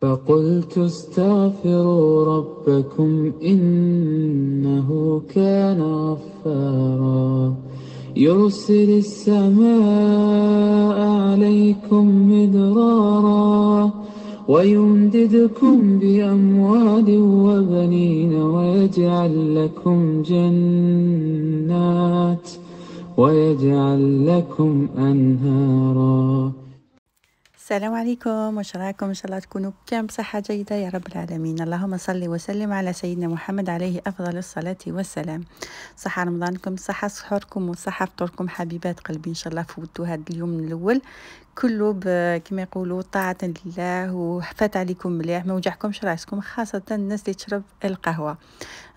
فقلت استغفروا ربكم إنه كان غفارا يرسل السماء عليكم مدرارا ويمددكم بأموال وبنين ويجعل لكم جنات ويجعل لكم أنهاراً السلام عليكم واش راكم ان شاء الله تكونوا بكم بصحه جيده يا رب العالمين اللهم صل وسلم على سيدنا محمد عليه افضل الصلاه والسلام صحه رمضانكم صحه سحوركم وصحه فطوركم حبيبات قلبي ان شاء الله فوتوا هذا اليوم الاول كله كما يقولوا طاعة لله وحفات عليكم مليح ما وجعكمش راسكم خاصة الناس اللي تشرب القهوة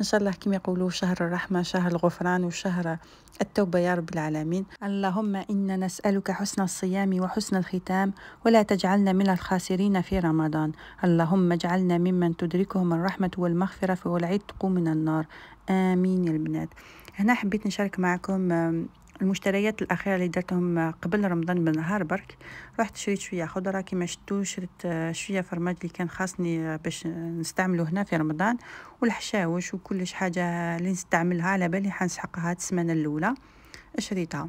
ان شاء الله كما يقولوا شهر الرحمة شهر الغفران وشهر التوبة يا رب العالمين اللهم إنا نسألك حسن الصيام وحسن الختام ولا تجعلنا من الخاسرين في رمضان اللهم اجعلنا ممن تدركهم الرحمة والمغفرة والعتق من النار آمين يا البنات هنا حبيت نشارك معكم المشتريات الاخيره اللي درتهم قبل رمضان بنهار برك رحت شريت شويه خضره كيما شتو شريت شويه فرماج اللي كان خاصني باش نستعمله هنا في رمضان والحشاوش وكلش حاجه اللي نستعملها على بالي حنسحقها السمانه الاولى شريتها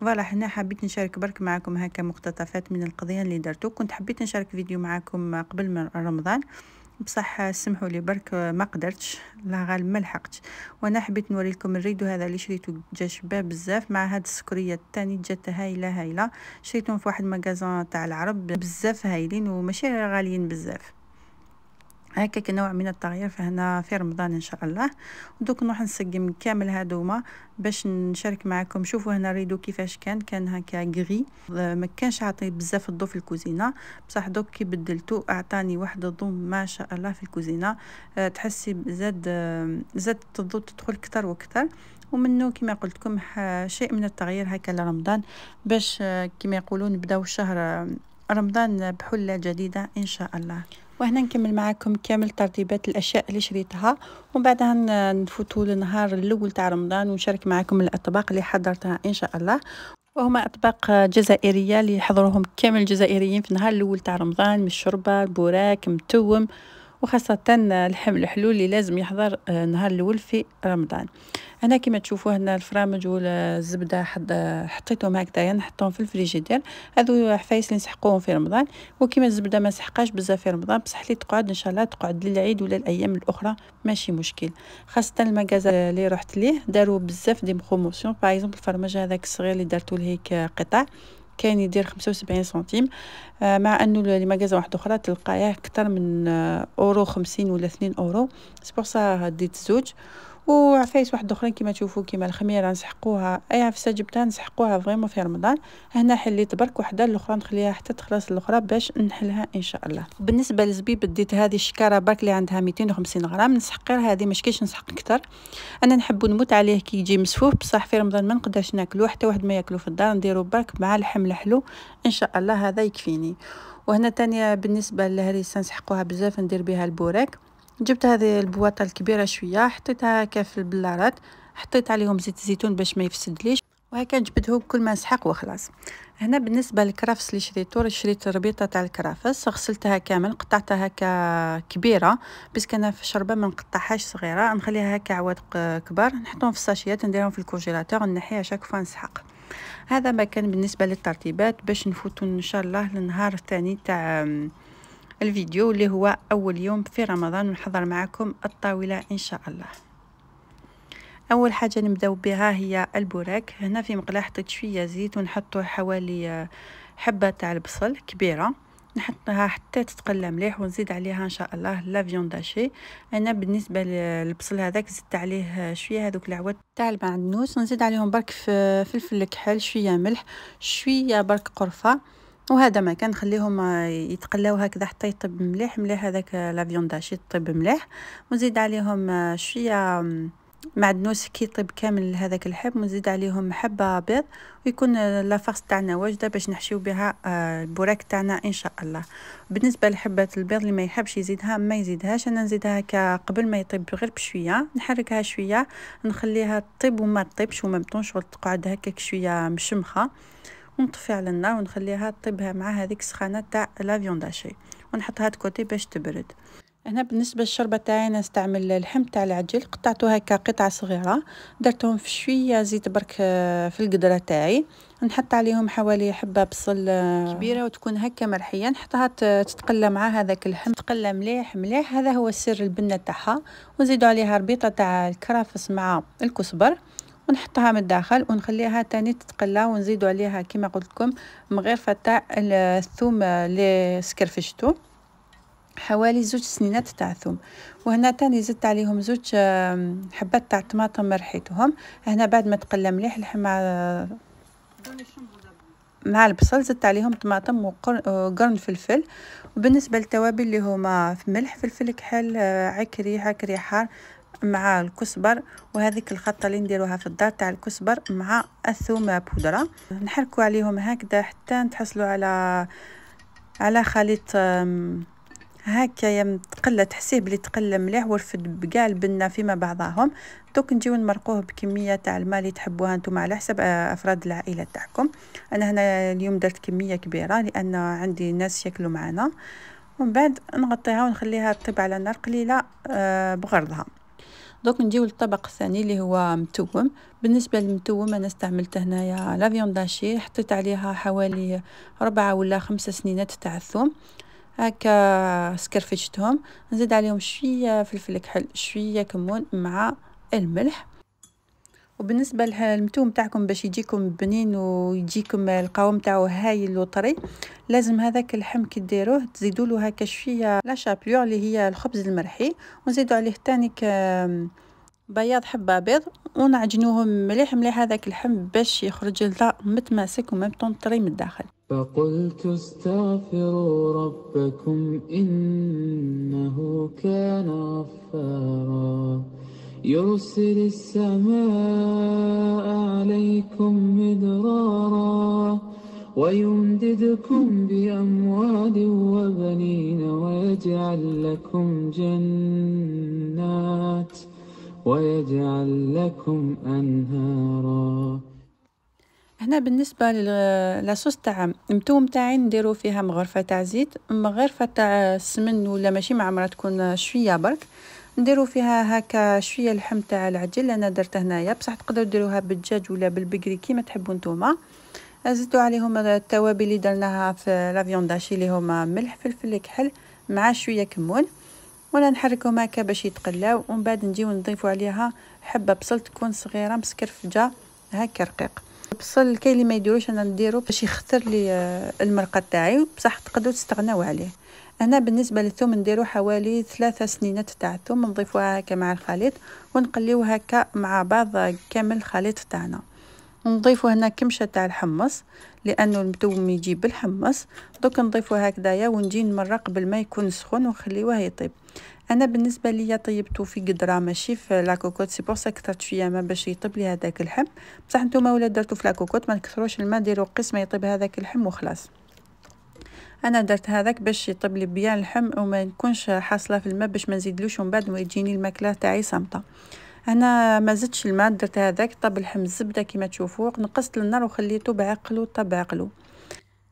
فوالا هنا حبيت نشارك برك معكم هكا مقتطفات من القضيه اللي درتو كنت حبيت نشارك فيديو معكم قبل من رمضان بصح سمحوا لي برك ما قدرتش لا غالب ما لحقتش وانا حبيت نوري لكم الريدو هذا اللي شريته جا شباب بزاف مع هاد السكريه الثاني جات هايله هايله شريتهم في واحد مغازان تاع العرب بزاف هايلين وماشي غاليين بزاف هكا نوع من التغيير فهنا في رمضان ان شاء الله دوك نروح نسقم كامل هادوما باش نشارك معكم شوفوا هنا الريدو كيفاش كان كان هكا غري آه، ما كانش عاطي بزاف الضو في الكوزينه بصح دوك كي بدلتو اعطاني واحد الضو ما شاء الله في الكوزينه آه، تحسي زاد آه، زاد الضو تدخل كتر واكثر ومنه كما قلت لكم شيء من التغيير هكا لرمضان باش كما يقولون نبداو الشهر رمضان بحله جديده ان شاء الله وهنا نكمل معكم كامل ترتيبات الاشياء اللي شريتها ومن بعدها نفوتوا للنهار الاول تاع رمضان ونشارك معكم الاطباق اللي حضرتها ان شاء الله وهما اطباق جزائريه اللي حضروهم كامل الجزائريين في النهار الاول تاع رمضان من الشوربه البوراك متوم وخاصة الحمل الحلو اللي لازم يحضر آه، نهار الأول في رمضان هنا كما تشوفوا هنا الفرامج والزبدة الزبدة حطيتهم هكذايا نحطهم في الفريجيدير هذو حفايس اللي نسحقوهم في رمضان وكما الزبدة ما سحقاش بزاف في رمضان بصح اللي تقعد إن شاء الله تقعد للعيد ولا الأيام الأخرى ماشي مشكل خاصة المجازة اللي رحت ليه داروا بزاف دي بروموسيون باغ اكزومبل الفرمج هذاك الصغير اللي دارتو لهيك قطع كان يدير خمسة وسبعين سنتيم آه، مع انه المجازة واحدة اخرى تلقاياه اكثر من آه، اورو خمسين ولا اثنين اورو سبورسا ديت euh, زوج وعفايس واحد اخرين كيما تشوفوا كيما الخميره نسحقوها اي عفسه جبتها نسحقوها فريمون في رمضان هنا حليت برك وحده الاخرى نخليها حتى تخلص الاخرى باش نحلها ان شاء الله بالنسبه للزبيب ديت هذه الشكاره برك اللي عندها 250 غرام نسحق غير هذه كيش نسحق اكثر انا نحبو نموت عليه كي يجي مسفوف بصح في رمضان ما نقدرش ناكلو حتى واحد ما ياكلو في الدار نديرو برك مع اللحم الحلو ان شاء الله هذا يكفيني وهنا تانية بالنسبه للهريسه نسحقوها بزاف ندير بها البوراك جبت هذه البواطه الكبيره شويه حطيتها هكا في البلارات حطيت عليهم زيت الزيتون باش ما يفسدليش وهكا جبده كل ما نسحق وخلاص هنا بالنسبه للكرافس اللي شريته شريت ربيطه تاع الكرافس غسلتها كامل قطعتها هكا كبيره باسكو انا في الشربه ما نقطعهاش صغيره نخليها هكا عواد كبار نحطهم في الساشيات نديرهم في الكونجيلاتور نحيها شاك فوا نسحق هذا ما كان بالنسبه للترتيبات باش نفوتوا ان شاء الله للنهار الثاني تاع الفيديو اللي هو أول يوم في رمضان ونحضر معكم الطاولة إن شاء الله أول حاجة نبداو بها هي البوراك هنا في مقلاة حطيت شوية زيت ونحطو حوالي آه، حبة تاع البصل كبيرة نحطها حتى تتقلى مليح ونزيد عليها ان شاء الله لا فيون داشي انا بالنسبه للبصل هذاك زدت عليه شويه هذوك العواد تاع المعدنوس ونزيد عليهم برك فلفل كحل شويه ملح شويه برك قرفه وهذا ما كان خليهم يتقلاو هكذا حتى يطيب مليح مليح هذاك داشي يطيب مليح ونزيد عليهم شويه معدنوس كي يطيب كامل هذاك الحب ونزيد عليهم حبه بيض ويكون لافاس تاعنا واجده باش نحشيو بها البراك تاعنا ان شاء الله بالنسبه لحبه البيض اللي ما يحبش يزيدها ما يزيدهاش انا نزيدها قبل ما يطيب غير بشويه نحركها شويه نخليها تطيب وما تطيبش وما بطونش تقعد هكاك شويه مشمخه ونطفي على النار ونخليها طيبها مع هذيك السخانه تاع داشي ونحطها تكوتي باش تبرد هنا بالنسبه للشربة تاعي انا نستعمل اللحم تاع العجل قطعته هكا قطع صغيره درتهم في شويه زيت برك آه، في القدره تاعي نحط عليهم حوالي حبه بصل آه، كبيره وتكون هكا مرحيه نحطها تتقلى مع هذاك اللحم تقلى مليح مليح هذا هو سر البنه تاعها ونزيدوا عليها ربيطه تاع الكرافس مع الكزبر ونحطها من الداخل ونخليها تاني تتقلى ونزيدو عليها كما قلت لكم مغرفه تاع الثوم اللي سكرفشتو حوالي زوج سنينات تاع الثوم وهنا تاني زدت عليهم زوج حبات تاع طماطم مرحيتهم هنا بعد ما تقلى مليح مع مع البصل زدت عليهم طماطم وقرن فلفل وبالنسبه للتوابل اللي هما في ملح فلفل كحل آه، عكري عكري حار مع الكسبر وهذيك الخطه اللي نديروها في الدار تاع الكسبر مع الثومه بودره نحركوا عليهم هكذا حتى نتحصلوا على على خليط هكايا متقله تحسيه بلي تقلى مليح ورفد بكاع البنه فيما بعضاهم دوك نجيو نمرقوه بكميه تاع الماء اللي تحبوها نتوما على حسب آه، افراد العائله تاعكم انا هنا اليوم درت كميه كبيره لان عندي ناس ياكلوا معنا ومن بعد نغطيها ونخليها تطيب على نار قليله آه، بغرضها دوك نجيو للطبق الثاني اللي هو متوم بالنسبه للمتوم انا استعملت هنايا لا فيون داشي حطيت عليها حوالي ربعة ولا خمسة سنينات تاع الثوم هكا سكرفشتهم نزيد عليهم شويه فلفل كحل شويه كمون مع الملح وبالنسبه للمتوم تاعكم باش يجيكم بنين ويجيكم القوام تاعو هايل وطري لازم هذاك اللحم كي ديروه تزيدوا له هكا شويه لا شابلور اللي هي الخبز المرحي ونزيدوا عليه ثاني بياض حبه بيض ونعجنوهم مليح مليح هذاك اللحم باش يخرج لنا متماسك ومام طري من الداخل فقلت استغفروا ربكم انه كان غفارا يرسل السماء عليكم مدرارا ويمددكم بأموال وبنين ويجعل لكم جنات ويجعل لكم أنهارا هنا بالنسبه لاصوص تاع متوم تاعي نديرو فيها مغرفه تاع زيت مغرفه تاع السمن ولا ماشي معمره تكون شويه برك نديرو فيها هكا شويه لحم تاع العجل انا درت هنايا بصح تقدروا ديروها بالدجاج ولا بالبقري كيما تحبوا نتوما زدتو عليهم التوابل اللي درناها في لافيونداشي اللي هما ملح فلفل كحل مع شويه كمون وانا نحركهم هكا باش يتقلاو ومن بعد نجيو نضيفو عليها حبه بصل تكون صغيره مسكرفجه هكا رقيق البصل كاين اللي ما يديروش انا نديرو باش يخطر لي المرقه تاعي بصح تقدروا تستغناو عليه هنا بالنسبة للثوم نديرو حوالي ثلاثة سنينات تاع الثوم نضيفوها هكا مع الخليط ونقليو هكا مع بعض كامل الخليط تاعنا نضيفو هنا كمشة تاع الحمص لأنو الثوم يجي بالحمص دوك نضيفو هكذايا ونجي نمرق بالما يكون سخون ونخليوه يطيب انا بالنسبه ليا طيبتو في قدره ماشي في لاكوكوت سي بور سا كثرت شويه ما باش يطيب لي هذاك الحم بصح نتوما ولا درتو في لاكوكوت ما نكثروش الماء ديروا قسمه يطيب هذاك الحم وخلاص انا درت هذاك باش يطيب لي بيان اللحم وما نكونش حاصله في الماء باش ما نزيدلوش ومن بعد ويجيني الماكله تاعي صامته هنا ما زدتش الماء درت هذاك طاب لحم الزبده كما تشوفوا نقصت النار وخليته بعقله طاب عقلو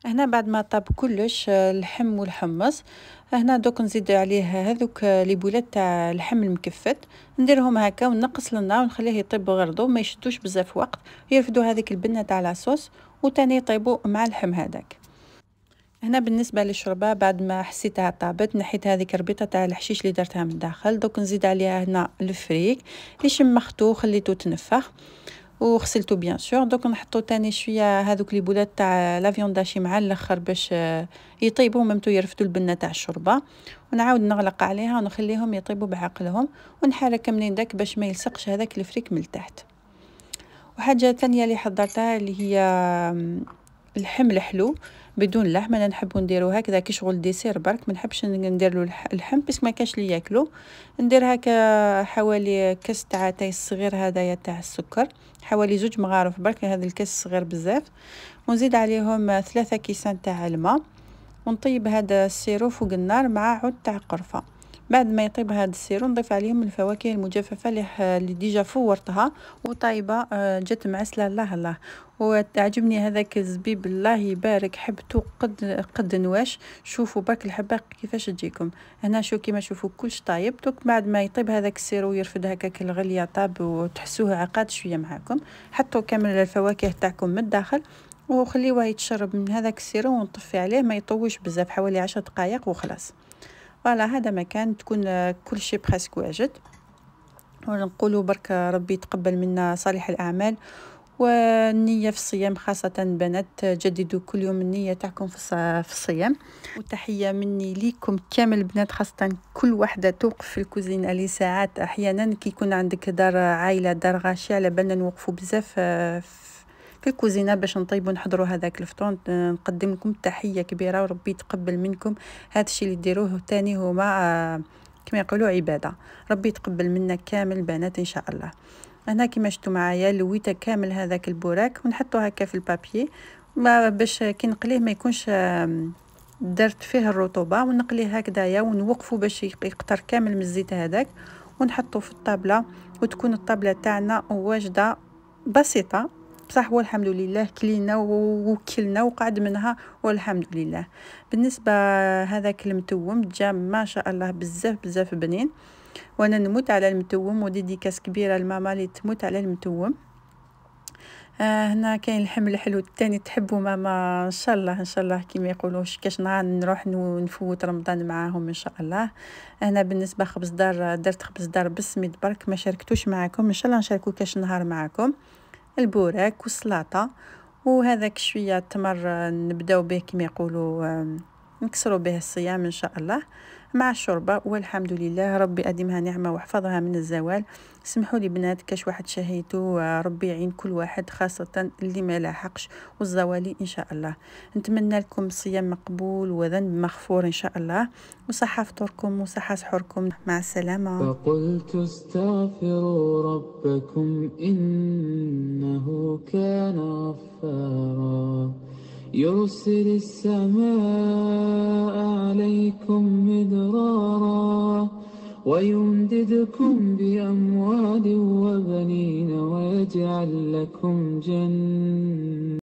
هنا بعد ما طاب كلش اللحم والحمص هنا دوك نزيد عليه هذوك لي بولات تاع اللحم المكفت نديرهم هكا ونقص النار ونخليه يطيب بغرضو ما يشدوش بزاف وقت يرفدوا هذيك البنه تاع لاصوص وتاني يطيبوا مع اللحم هذاك هنا بالنسبة للشربة بعد ما حسيتها طابت نحيت هذه كربيطة تاع الحشيش اللي درتها من الداخل دوك نزيد عليها هنا الفريك اللي شمختو خليتو تنفخ وغسلتو بيان سور دوك نحطو تاني شويه هذوك لي بولات تاع لافيون داشي مع الاخر باش آه، يطيبو ممتو يرفدو البنه تاع الشربة ونعاود نغلق عليها ونخليهم يطيبو بعقلهم ونحرك منين داك باش ما يلصقش هذاك الفريك من تحت وحاجه ثانيه اللي حضرتها اللي هي اللحم الحلو بدون لحم انا نحب نديرو هكذا كي شغل ديسير برك ما نحبش ندير له اللحم باسكو ما كاش لي ياكلو ندير هكا حوالي كاس تاع تاي الصغير هدايا تاع السكر حوالي زوج مغارف برك هذا الكاس الصغير بزاف ونزيد عليهم ثلاثة كيسان تاع الماء ونطيب هذا السيرو فوق النار مع عود تاع قرفه بعد ما يطيب هذا السيرو نضيف عليهم الفواكه المجففه اللي ديجا فورتها وطايبه آه، جات معسله الله الله وتعجبني هذاك الزبيب الله يبارك حبته قد قد نواش شوفوا باك الحبه كيفاش تجيكم هنا شو كيما شوفوا كلش طايب دوك بعد ما يطيب هذاك السيرو يرفد هكاك الغليه طاب وتحسوه عقاد شويه معاكم حطوا كامل الفواكه تاعكم من الداخل وخليوه يتشرب من هذاك السيرو ونطفي عليه ما يطوش بزاف حوالي عشر دقائق وخلاص فوالا هذا مكان تكون كل شيء برسك واجد ونقولوا برك ربي يتقبل منا صالح الأعمال والنية في الصيام خاصة بنات جددوا كل يوم النية تاعكم في الصيام وتحية مني ليكم كامل بنات خاصة كل وحدة توقف في الكوزينة ساعات أحيانا كي يكون عندك دار عائلة دار غاشية على بالنا نوقفوا بزاف آه، في الكوزينه باش نطيبوا نحضروا هذاك الفطور نقدم لكم تحيه كبيره وربي يتقبل منكم هذا الشيء اللي ديروه تاني هما آه، كما يقولوا عباده ربي يتقبل منا كامل البنات ان شاء الله هنا كما شفتوا معايا لويته كامل هذاك البوراك ونحطوه هكا في البابي ما باش كي نقليه ما يكونش درت فيه الرطوبه ونقليه هكذايا ونوقفه باش يقطر كامل من الزيت هذاك ونحطه في الطابله وتكون الطابله تاعنا واجده بسيطه بصح والحمد لله كلينا وكلنا وقعد منها والحمد لله بالنسبه هذاك المتوم جا ما شاء الله بزاف بزاف بنين وانا نموت على المتوم وديديكاس كبيره لماما اللي تموت على المتوم آه هنا كاين الحمل الحلو الثاني تحبو ماما ان شاء الله ان شاء الله كيما يقولوا كاش نهار نروح نفوت رمضان معاهم ان شاء الله انا بالنسبه خبز دار درت خبز دار بسمي برك ما شاركتوش معاكم ان شاء الله نشاركو كاش نهار معاكم البوراك والسلطه وهذاك شويه التمر نبداو به كما يقولوا نكسروا به الصيام ان شاء الله مع الشوربة والحمد لله ربي أديمها نعمة وحفظها من الزوال سمحوا لي بنات كاش واحد شهيتو ربي يعين كل واحد خاصة اللي ما لاحقش والزوالي إن شاء الله نتمنى لكم صيام مقبول وذنب مغفور إن شاء الله وصحة فطوركم وصحة سحوركم مع السلامة فقلت استغفروا ربكم إنه كان غفارا يرسل السماء عليكم مدرارا ويمددكم بأموال وبنين ويجعل لكم جنات